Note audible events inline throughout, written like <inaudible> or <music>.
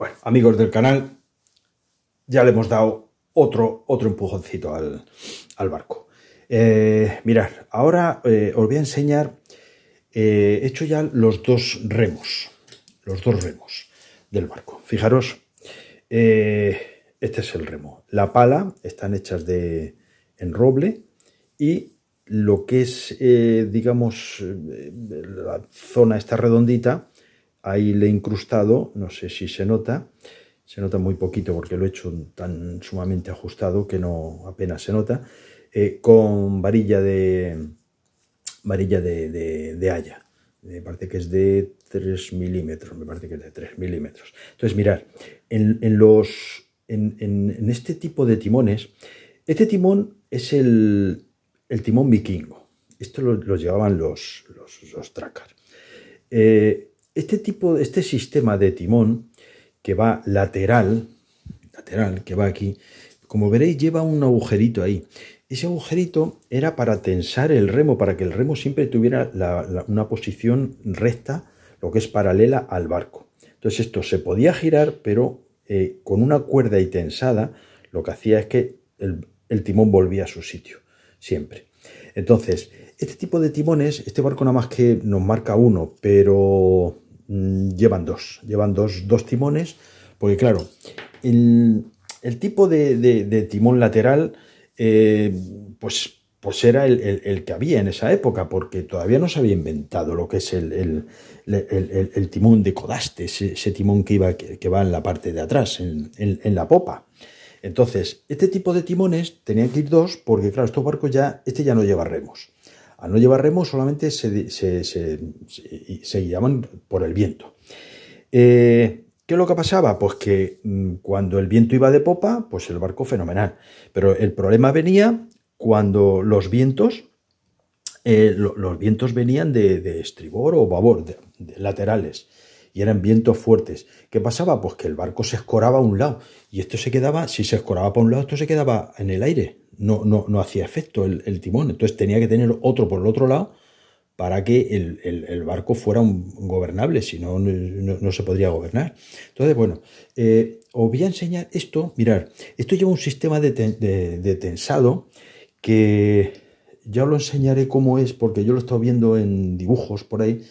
Bueno, amigos del canal, ya le hemos dado otro, otro empujoncito al, barco. Eh, mirad, ahora eh, os voy a enseñar, eh, he hecho ya los dos remos, los dos remos del barco. Fijaros, este es el remo. La pala están hechas de, en roble y lo que es, digamos, la zona está redondita, ahí le he incrustado, no sé si se nota, se nota muy poquito porque lo he hecho tan sumamente ajustado que no apenas se nota, eh, con varilla de varilla de, haya. Me parece que es de 3 milímetros, me parece que es de 3 milímetros. Entonces, mirar, en, los, en, este tipo de timones, este timón es el, el timón vikingo. Esto lo, llevaban los, los, trackers. Este tipo, este sistema de timón que va lateral, lateral, que va aquí, como veréis lleva un agujerito ahí. Ese agujerito era para tensar el remo, para que el remo siempre tuviera una posición recta, lo que es paralela al barco. Entonces esto se podía girar, pero eh, con una cuerda y tensada, lo que hacía es que el, el timón volvía a su sitio, siempre. Entonces, este tipo de timones, este barco nada más que nos marca uno, pero Mm, llevan dos, llevan dos, timones, porque claro, el, tipo de, timón lateral, eh, pues, pues, era el, que había en esa época, porque todavía no se había inventado lo que es el, timón de codaste, ese, timón que, iba, que, va en la parte de atrás, en, la popa. Entonces, este tipo de timones tenía que ir dos, porque claro, estos barcos ya, este ya no lleva remos. Al no llevar remo solamente se, se, guiaban por el viento. Eh, ¿Qué es lo que pasaba? Pues que mm, cuando el viento iba de popa, pues el barco fenomenal. Pero el problema venía cuando los vientos, eh, los vientos venían de, de estribor o babor, de laterales y eran vientos fuertes. ¿Qué pasaba? Pues que el barco se escoraba a un lado y esto se quedaba, si se escoraba para un lado, esto se quedaba en el aire, no, no, hacía efecto el, timón, entonces tenía que tener otro por el otro lado para que el, barco fuera un, gobernable, si no, no, se podría gobernar. Entonces, bueno, eh, os voy a enseñar esto, mirar, esto lleva un sistema de, de tensado que ya os lo enseñaré cómo es, porque yo lo he estado viendo en dibujos por ahí,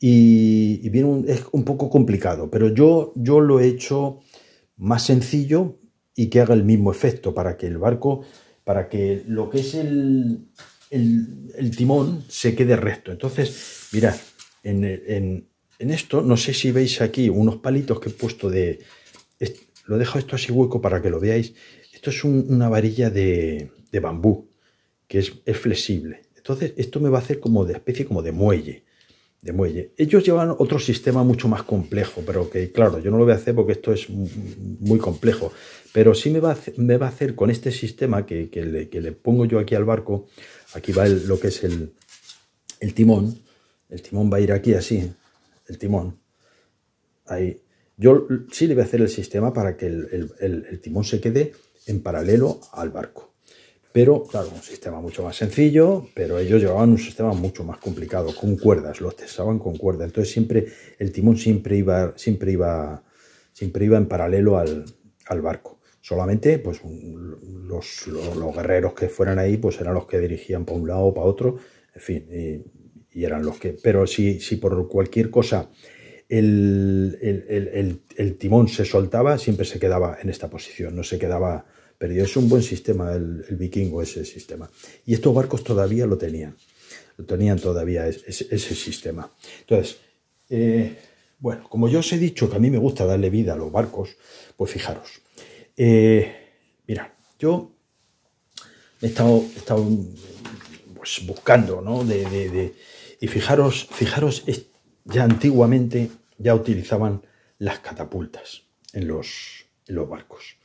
y, viene es un poco complicado, pero yo, yo lo he hecho más sencillo y que haga el mismo efecto para que el barco, para que lo que es el, el, timón se quede recto. Entonces, mirad, en, esto, no sé si veis aquí unos palitos que he puesto de... lo dejo esto así hueco para que lo veáis. Esto es una varilla de, bambú, que es, es, flexible. Entonces, esto me va a hacer como de especie, como de muelle muelle. Ellos llevan otro sistema mucho más complejo, pero que claro, yo no lo voy a hacer porque esto es muy complejo, pero sí me va a hacer, me va a hacer con este sistema que, le, pongo yo aquí al barco, aquí va lo que es el, timón, el timón va a ir aquí así, el timón, ahí. Yo sí le voy a hacer el sistema para que el timón se quede en paralelo al barco. Pero, claro, un sistema mucho más sencillo, pero ellos llevaban un sistema mucho más complicado, con cuerdas, los testaban con cuerdas. Entonces siempre, el timón siempre iba, siempre iba, siempre iba en paralelo al, barco. Solamente, pues, los, guerreros que fueran ahí, pues eran los que dirigían para un lado o para otro, en fin, y, eran los que. Pero si, si por cualquier cosa el, el, timón se soltaba, siempre se quedaba en esta posición, no se quedaba pero es un buen sistema el, vikingo ese sistema. Y estos barcos todavía lo tenían, lo tenían todavía ese sistema. Entonces, eh, bueno, como yo os he dicho que a mí me gusta darle vida a los barcos, pues fijaros. Eh, mira mirad, yo he estado, pues, buscando, ¿no? y fijaros, fijaros, ya antiguamente ya utilizaban las catapultas en los barcos.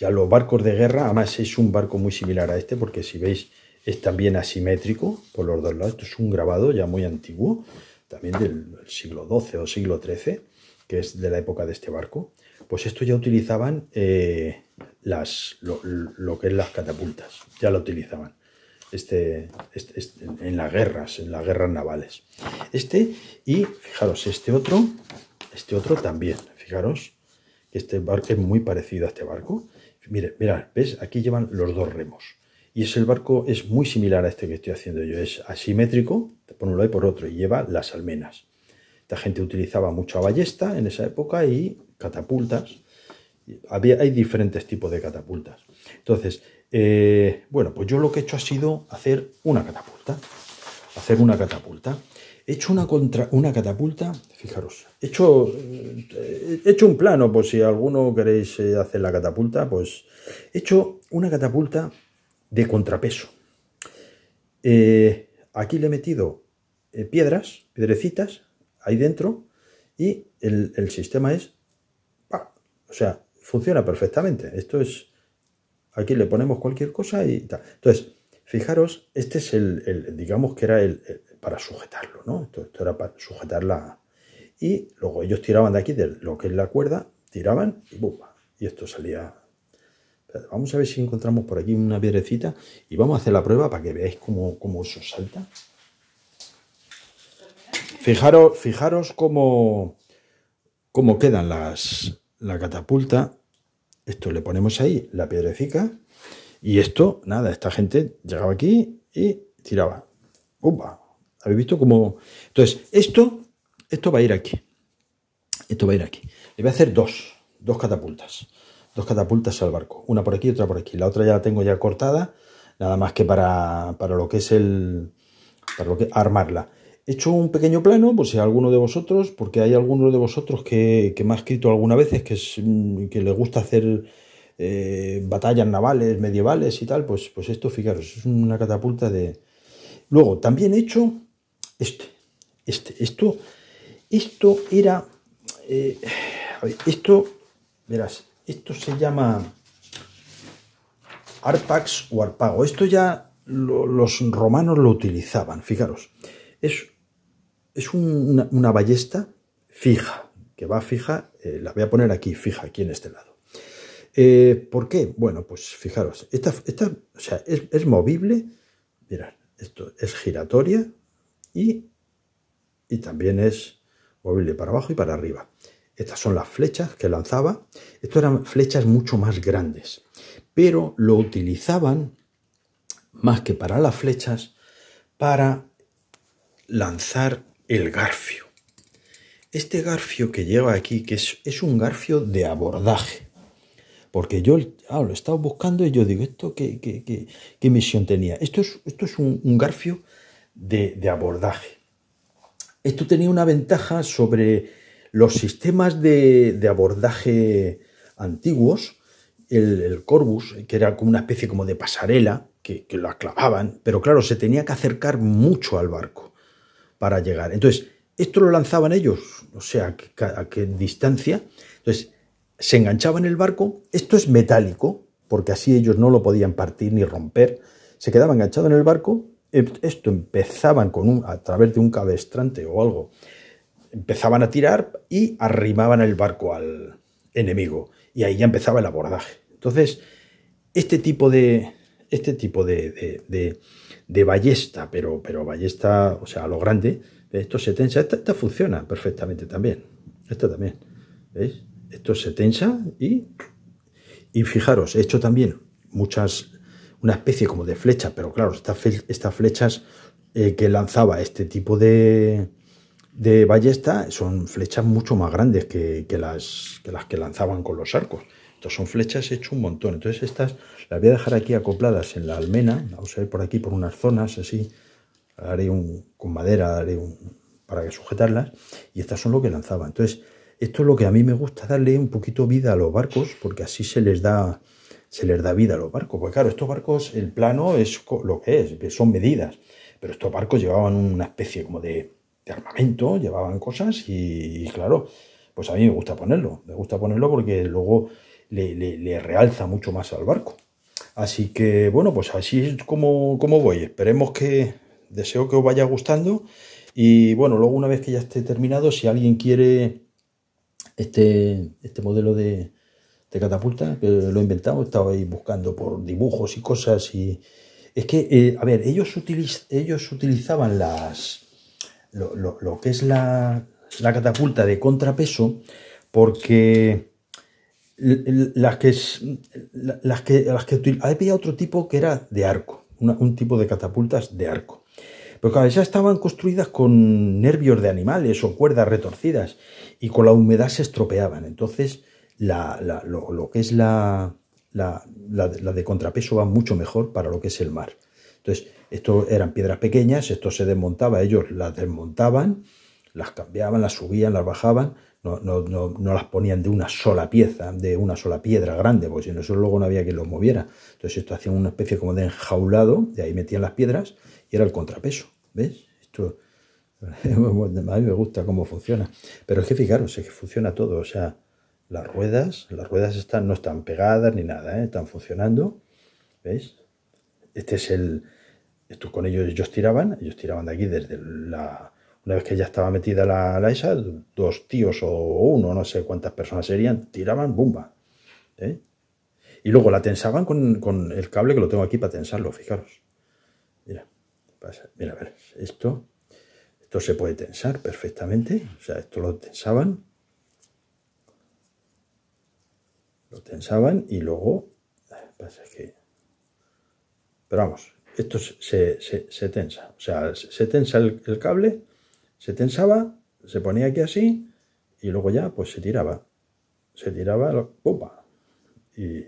Ya los barcos de guerra, además es un barco muy similar a este, porque si veis es también asimétrico por los dos lados. Esto es un grabado ya muy antiguo, también del siglo XII o siglo XIII, que es de la época de este barco. Pues esto ya utilizaban eh, las, lo, que es las catapultas, ya lo utilizaban. Este, este, este, en las guerras, en las guerras navales. Este, y fijaros, este otro, este otro también, fijaros, este barco es muy parecido a este barco. Mire, mira, ¿ves? Aquí llevan los dos remos. Y es, el barco es muy similar a este que estoy haciendo yo. Es asimétrico, te un lado y por otro, y lleva las almenas. Esta gente utilizaba a ballesta en esa época y catapultas. Había, hay diferentes tipos de catapultas. Entonces, eh, bueno, pues yo lo que he hecho ha sido hacer una catapulta. Hacer una catapulta. He hecho una, contra, una catapulta, fijaros, he hecho, eh, hecho un plano, pues si alguno queréis eh, hacer la catapulta, pues he hecho una catapulta de contrapeso. Eh, aquí le he metido piedras, piedrecitas, ahí dentro, y el, sistema es, o sea, funciona perfectamente. Esto es, aquí le ponemos cualquier cosa y Entonces, fijaros, este es el digamos que era el, para sujetarlo, ¿no? Esto, era para sujetarla. Y luego ellos tiraban de aquí, de lo que es la cuerda, tiraban y ¡bum! Y esto salía. Vamos a ver si encontramos por aquí una piedrecita y vamos a hacer la prueba para que veáis cómo, eso salta. Fijaros, fijaros cómo, quedan las, la catapulta. Esto le ponemos ahí la piedrecita y esto, nada, esta gente llegaba aquí y tiraba. ¡Upa! ¿Habéis visto cómo? Entonces, esto, esto va a ir aquí. Esto va a ir aquí. Le voy a hacer dos, dos catapultas. Dos catapultas al barco. Una por aquí y otra por aquí. La otra ya la tengo ya cortada. Nada más que para, lo que es el... Para lo que armarla. He hecho un pequeño plano, pues si alguno de vosotros, porque hay alguno de vosotros que, me ha escrito alguna vez... que, es, que le gusta hacer eh, batallas navales, medievales y tal, pues, pues esto, fijaros, es una catapulta de... Luego, también he hecho este, este, esto, esto era, eh, esto, verás, esto se llama arpax o arpago. Esto ya los romanos lo utilizaban, fijaros. Es, es una, ballesta fija, que va fija, eh, la voy a poner aquí, fija, aquí en este lado. Eh, ¿Por qué? Bueno, pues fijaros, esta, o sea, es, es movible, mirad, esto es giratoria, y, también es movible para abajo y para arriba. Estas son las flechas que lanzaba. Estas eran flechas mucho más grandes, pero lo utilizaban más que para las flechas para lanzar el garfio. Este garfio que lleva aquí, que es, un garfio de abordaje, porque yo lo lo estado buscando y yo digo, ¿esto qué, misión tenía? Esto es, esto es un garfio de, abordaje. Esto tenía una ventaja sobre los sistemas de, abordaje antiguos, el, corvus que era como una especie como de pasarela, que, lo aclavaban clavaban, pero claro, se tenía que acercar mucho al barco para llegar. Entonces, esto lo lanzaban ellos, o sea, a qué distancia. Entonces, se enganchaba en el barco, esto es metálico, porque así ellos no lo podían partir ni romper, se quedaba enganchado en el barco Em, esto empezaban con un, a través de un cabestrante o algo, empezaban a tirar y arrimaban el barco al enemigo. Y ahí ya empezaba el abordaje. Entonces, este tipo de. Este tipo de, de, de, ballesta, pero, pero ballesta, o sea, lo grande, esto se tensa. Esta, funciona perfectamente también. Esto también. ¿Veis? Esto se tensa y. Y fijaros, he hecho también muchas una especie como de flecha, pero claro, estas, flechas eh, que lanzaba este tipo de, de ballesta son flechas mucho más grandes que, las, que las que lanzaban con los arcos. Entonces son flechas hechas un montón. Entonces estas las voy a dejar aquí acopladas en la almena. Vamos a ir por aquí por unas zonas así. Haré un, con madera, haré un, para sujetarlas. Y estas son lo que lanzaba. Entonces esto es lo que a mí me gusta, darle un poquito vida a los barcos porque así se les da se les da vida a los barcos. Porque claro, estos barcos, el plano es lo que es, son medidas, pero estos barcos llevaban una especie como de, armamento, llevaban cosas y, claro, pues a mí me gusta ponerlo, me gusta ponerlo porque luego le, realza mucho más al barco. Así que bueno, pues así es como, como voy. Esperemos que, deseo que os vaya gustando. Y bueno, luego una vez que ya esté terminado, si alguien quiere este, este modelo de, de catapulta, que lo he inventado, estaba ahí buscando por dibujos y cosas y... Es que, eh, a ver, ellos, ellos utilizaban las... Lo, que es la, la, catapulta de contrapeso porque las que, las que, las que había otro tipo que era de arco, un tipo de catapultas de arco. Pero claro, esas estaban construidas con nervios de animales o cuerdas retorcidas y con la humedad se estropeaban. Entonces, lo, que es la, la, de contrapeso va mucho mejor para lo que es el mar. Entonces, esto eran piedras pequeñas, esto se desmontaba, ellos las desmontaban, las cambiaban, las subían, las bajaban, no, no, las ponían de una sola pieza, de una sola piedra grande, porque si no, eso luego no había quien los moviera. Entonces, esto hacía una especie como de enjaulado, de ahí metían las piedras y era el contrapeso. ¿Ves? Esto <laughs> a mí me gusta cómo funciona. Pero es que fijaros, es que funciona todo, o sea las ruedas. Las ruedas están, no están pegadas ni nada, ¿eh? están funcionando. ¿Veis? Este es el... Esto con ellos ellos tiraban, ellos tiraban de aquí desde la... Una vez que ya estaba metida la, la esa, dos tíos o uno, no sé cuántas personas serían, tiraban, ¡bumba! ¿Eh? Y luego la tensaban con, el cable que lo tengo aquí para tensarlo, fijaros. Mira, mira, a ver, esto, esto se puede tensar perfectamente. O sea, esto lo tensaban lo tensaban y luego... Pasa que... Pero vamos, esto se, tensa. O sea, se, tensa el, cable, se tensaba, se ponía aquí así y luego ya pues se tiraba. Se tiraba la Y...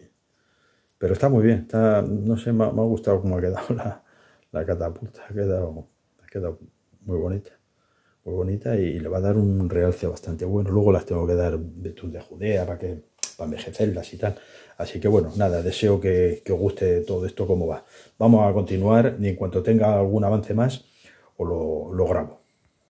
Pero está muy bien, está, no sé, me, ha gustado cómo ha quedado la, catapulta, ha quedado, muy bonita. Muy bonita y, le va a dar un realce bastante bueno. Luego las tengo que dar virtud de Judea para que para envejecerlas y tal. Así que bueno, nada, deseo que, os guste todo esto como va. Vamos a continuar y en cuanto tenga algún avance más, os lo grabo.